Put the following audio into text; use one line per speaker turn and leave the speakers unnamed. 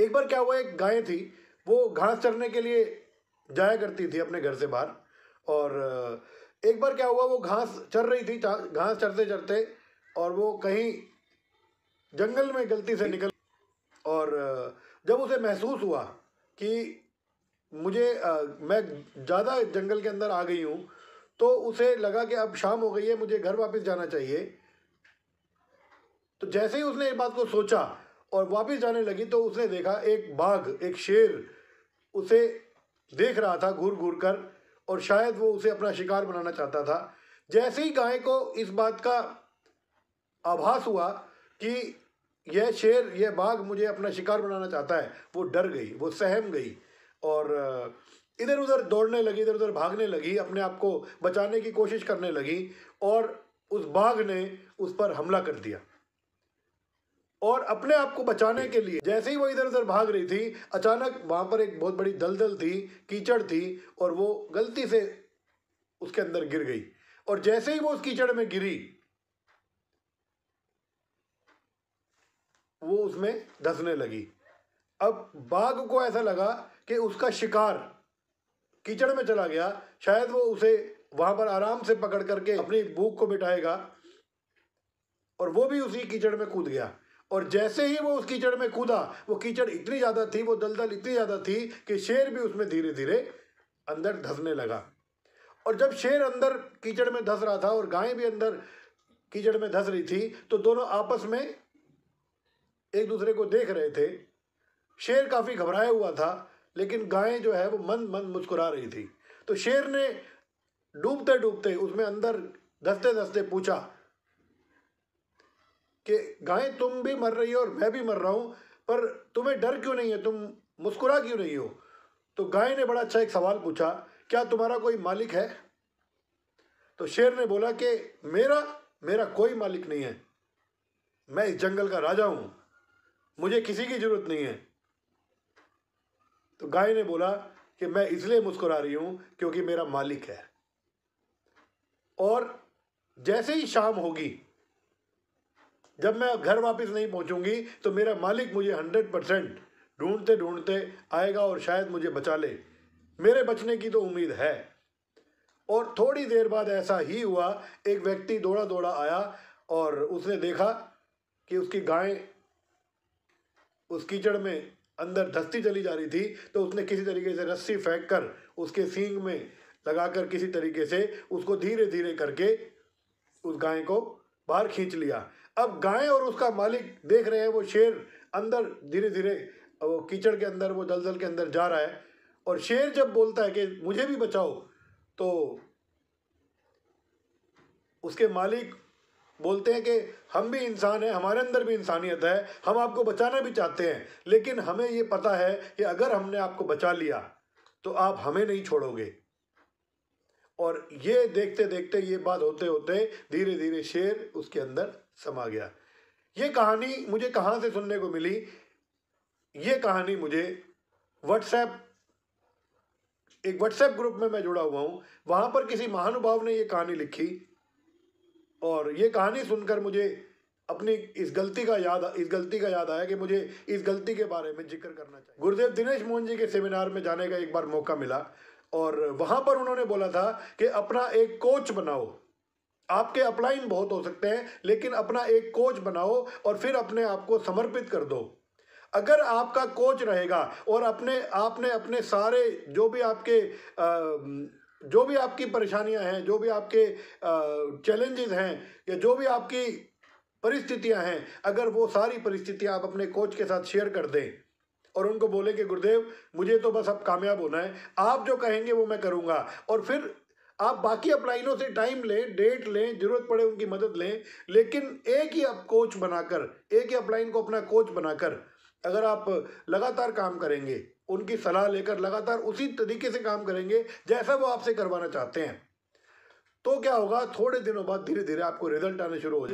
एक बार क्या हुआ एक गाय थी वो घास चरने के लिए जाया करती थी अपने घर से बाहर और एक बार क्या हुआ वो घास चर रही थी घास चरते चरते और वो कहीं जंगल में गलती से निकल और जब उसे महसूस हुआ कि मुझे मैं ज़्यादा जंगल के अंदर आ गई हूँ तो उसे लगा कि अब शाम हो गई है मुझे घर वापस जाना चाहिए तो जैसे ही उसने इस बात को सोचा और वापस जाने लगी तो उसने देखा एक बाघ एक शेर उसे देख रहा था घूर घूर कर और शायद वो उसे अपना शिकार बनाना चाहता था जैसे ही गाय को इस बात का आभास हुआ कि यह शेर यह बाघ मुझे अपना शिकार बनाना चाहता है वो डर गई वो सहम गई और इधर उधर दौड़ने लगी इधर उधर भागने लगी अपने आप को बचाने की कोशिश करने लगी और उस बाघ ने उस पर हमला कर दिया और अपने आप को बचाने के लिए जैसे ही वो इधर उधर भाग रही थी अचानक वहाँ पर एक बहुत बड़ी दलदल थी कीचड़ थी और वो गलती से उसके अंदर गिर गई और जैसे ही वो उस कीचड़ में गिरी वो उसमें धसने लगी अब बाघ को ऐसा लगा कि उसका शिकार कीचड़ में चला गया शायद वो उसे वहां पर आराम से पकड़ करके अपनी भूख को बिठाएगा और वो भी उसी कीचड़ में कूद गया और जैसे ही वो उस कीचड़ में कूदा वो कीचड़ इतनी ज़्यादा थी वो दलदल इतनी ज़्यादा थी कि शेर भी उसमें धीरे धीरे अंदर धंसने लगा और जब शेर अंदर कीचड़ में धंस रहा था और गाय भी अंदर कीचड़ में धंस रही थी तो दोनों आपस में एक दूसरे को देख रहे थे शेर काफ़ी घबराया हुआ था लेकिन गाय जो है वो मन मन मुस्कुरा रही थी तो शेर ने डूबते डूबते उसमें अंदर धंसते धसते पूछा कि गाय तुम भी मर रही हो और मैं भी मर रहा हूँ पर तुम्हें डर क्यों नहीं है तुम मुस्कुरा क्यों नहीं हो तो गाय ने बड़ा अच्छा एक सवाल पूछा क्या तुम्हारा कोई मालिक है तो शेर ने बोला कि मेरा मेरा कोई मालिक नहीं है मैं इस जंगल का राजा हूँ मुझे किसी की ज़रूरत नहीं है तो गाय ने बोला कि मैं इसलिए मुस्कुरा रही हूँ क्योंकि मेरा मालिक है और जैसे ही शाम होगी जब मैं घर वापस नहीं पहुंचूंगी तो मेरा मालिक मुझे हंड्रेड परसेंट ढूंढते ढूंढते आएगा और शायद मुझे बचा ले मेरे बचने की तो उम्मीद है और थोड़ी देर बाद ऐसा ही हुआ एक व्यक्ति दौड़ा दौड़ा आया और उसने देखा कि उसकी गाय उस कीचड़ में अंदर धस्ती चली जा रही थी तो उसने किसी तरीके से रस्सी फेंक कर उसके सींग में लगाकर किसी तरीके से उसको धीरे धीरे करके उस गाय को बाहर खींच लिया अब गाय और उसका मालिक देख रहे हैं वो शेर अंदर धीरे धीरे वो कीचड़ के अंदर वो दलदल के अंदर जा रहा है और शेर जब बोलता है कि मुझे भी बचाओ तो उसके मालिक बोलते हैं कि हम भी इंसान हैं हमारे अंदर भी इंसानियत है हम आपको बचाना भी चाहते हैं लेकिन हमें ये पता है कि अगर हमने आपको बचा लिया तो आप हमें नहीं छोड़ोगे और ये देखते देखते ये बात होते होते धीरे धीरे शेर उसके अंदर समा गया ये कहानी मुझे कहाँ से सुनने को मिली ये कहानी मुझे व्हाट्सएप एक व्हाट्सएप ग्रुप में मैं जुड़ा हुआ हूँ वहाँ पर किसी महानुभाव ने ये कहानी लिखी और ये कहानी सुनकर मुझे अपनी इस गलती का याद इस गलती का याद आया कि मुझे इस गलती के बारे में जिक्र करना चाहिए गुरुदेव दिनेश मोहन जी के सेमिनार में जाने का एक बार मौका मिला और वहाँ पर उन्होंने बोला था कि अपना एक कोच बनाओ आपके अपलाइन बहुत हो सकते हैं लेकिन अपना एक कोच बनाओ और फिर अपने आप को समर्पित कर दो अगर आपका कोच रहेगा और अपने आपने अपने सारे जो भी आपके आ, जो भी आपकी परेशानियां हैं जो भी आपके चैलेंजेस हैं या जो भी आपकी परिस्थितियां हैं अगर वो सारी परिस्थितियां आप अपने कोच के साथ शेयर कर दें और उनको बोले कि गुरुदेव मुझे तो बस अब कामयाब होना है आप जो कहेंगे वो मैं करूँगा और फिर आप बाकी अपलाइनों से टाइम लें डेट लें जरूरत पड़े उनकी मदद लें लेकिन एक ही आप कोच बनाकर एक ही अपलाइन को अपना कोच बनाकर अगर आप लगातार काम करेंगे उनकी सलाह लेकर लगातार उसी तरीके से काम करेंगे जैसा वो आपसे करवाना चाहते हैं तो क्या होगा थोड़े दिनों बाद धीरे धीरे आपको रिजल्ट आने शुरू हो जाए